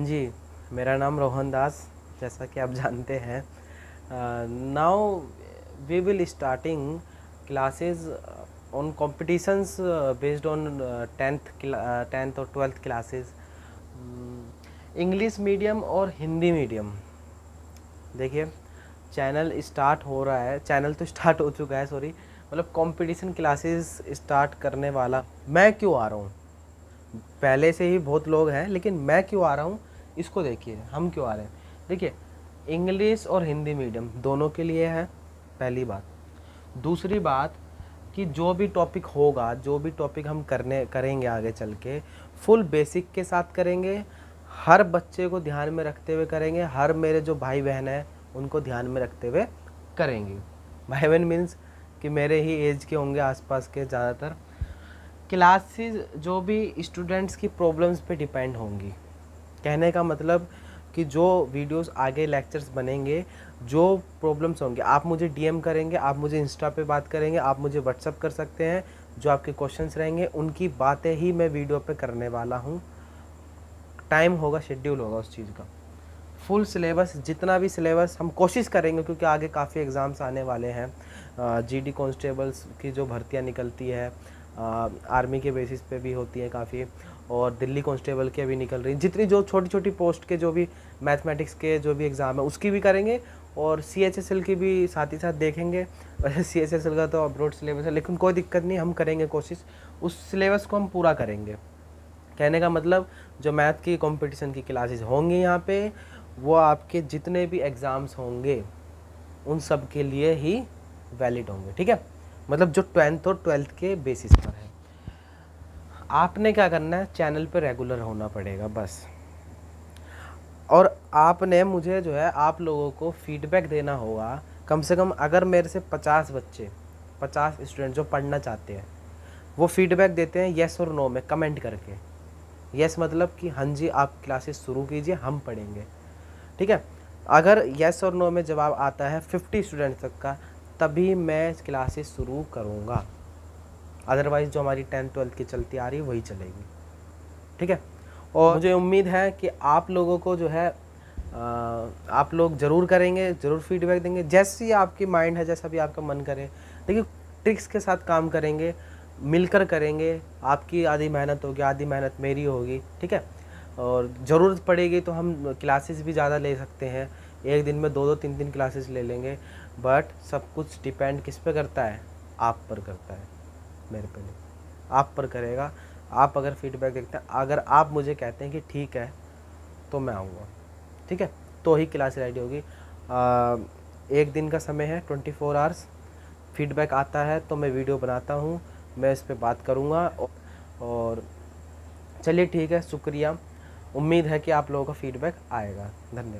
हाँ जी मेरा नाम रोहन दास जैसा कि आप जानते हैं now we will starting classes on competitions based on tenth tenth और ट्वेल्थ क्लासेस इंग्लिश मीडियम और हिंदी मीडियम देखिए चैनल स्टार्ट हो रहा है चैनल तो स्टार्ट हो चुका है सॉरी मतलब कंपटीशन क्लासेस स्टार्ट करने वाला मैं क्यों आ रहा हूँ पहले से ही बहुत लोग हैं लेकिन मैं क्यों आ रहा हूँ इसको देखिए हम क्यों आ रहे हैं देखिए इंग्लिश और हिंदी मीडियम दोनों के लिए है पहली बात दूसरी बात कि जो भी टॉपिक होगा जो भी टॉपिक हम करने करेंगे आगे चल के फुल बेसिक के साथ करेंगे हर बच्चे को ध्यान में रखते हुए करेंगे हर मेरे जो भाई बहन हैं उनको ध्यान में रखते हुए करेंगे भाई बहन मीन्स कि मेरे ही एज के होंगे आसपास के ज़्यादातर क्लासेस जो भी स्टूडेंट्स की प्रॉब्लम्स पे डिपेंड होंगी कहने का मतलब कि जो वीडियोस आगे लेक्चर्स बनेंगे जो प्रॉब्लम्स होंगे आप मुझे डीएम करेंगे आप मुझे इंस्टा पे बात करेंगे आप मुझे व्हाट्सअप कर सकते हैं जो आपके क्वेश्चंस रहेंगे उनकी बातें ही मैं वीडियो पे करने वाला हूँ टाइम होगा शेड्यूल होगा उस चीज़ का फुल सिलेबस जितना भी सिलेबस हम कोशिश करेंगे क्योंकि आगे काफ़ी एग्ज़ाम्स आने वाले हैं जी डी कॉन्स्टेबल्स की जो भर्तियाँ निकलती है आर्मी के बेसिस पे भी होती है काफ़ी और दिल्ली कांस्टेबल के अभी निकल रही जितनी जो छोटी छोटी पोस्ट के जो भी मैथमेटिक्स के जो भी एग्ज़ाम है उसकी भी करेंगे और सी एच एस एल की भी साथ ही साथ देखेंगे वैसे सी एच एस एल का तो अब्रोड सिलेबस है लेकिन कोई दिक्कत नहीं हम करेंगे कोशिश उस सिलेबस को हम पूरा करेंगे कहने का मतलब जो मैथ की कंपटीशन की क्लासेस होंगी यहाँ पे वो आपके जितने भी एग्ज़ाम्स होंगे उन सब के लिए ही वैलिड होंगे ठीक है मतलब जो ट्वेल्थ और ट्वेल्थ के बेसिस पर है आपने क्या करना है चैनल पे रेगुलर होना पड़ेगा बस और आपने मुझे जो है आप लोगों को फीडबैक देना होगा कम से कम अगर मेरे से पचास बच्चे पचास स्टूडेंट जो पढ़ना चाहते हैं वो फीडबैक देते हैं येस और नो में कमेंट करके येस मतलब कि हाँ जी आप क्लासेस शुरू कीजिए हम पढ़ेंगे ठीक है अगर येस और नो में जवाब आता है फिफ्टी स्टूडेंट तक का तभी मैं क्लासेस शुरू करूँगा अदरवाइज़ जो हमारी टेंथ ट्वेल्थ की चलती आ रही है वही चलेगी ठीक है और मुझे उम्मीद है कि आप लोगों को जो है आप लोग ज़रूर करेंगे ज़रूर फीडबैक देंगे जैसी आपकी माइंड है जैसा भी आपका मन करे देखिए ट्रिक्स के साथ काम करेंगे मिलकर करेंगे आपकी आधी मेहनत होगी आधी मेहनत मेरी होगी ठीक है और ज़रूरत पड़ेगी तो हम क्लासेस भी ज़्यादा ले सकते हैं एक दिन में दो दो तीन तीन क्लासेस ले लेंगे बट सब कुछ डिपेंड किस पे करता है आप पर करता है मेरे पे नहीं आप पर करेगा आप अगर फीडबैक देखते हैं अगर आप मुझे कहते हैं कि ठीक है तो मैं आऊँगा ठीक है तो ही क्लास रेडी होगी एक दिन का समय है ट्वेंटी फोर आवर्स फीडबैक आता है तो मैं वीडियो बनाता हूँ मैं इस पर बात करूँगा और चलिए ठीक है शुक्रिया उम्मीद है कि आप लोगों का फीडबैक आएगा धन्यवाद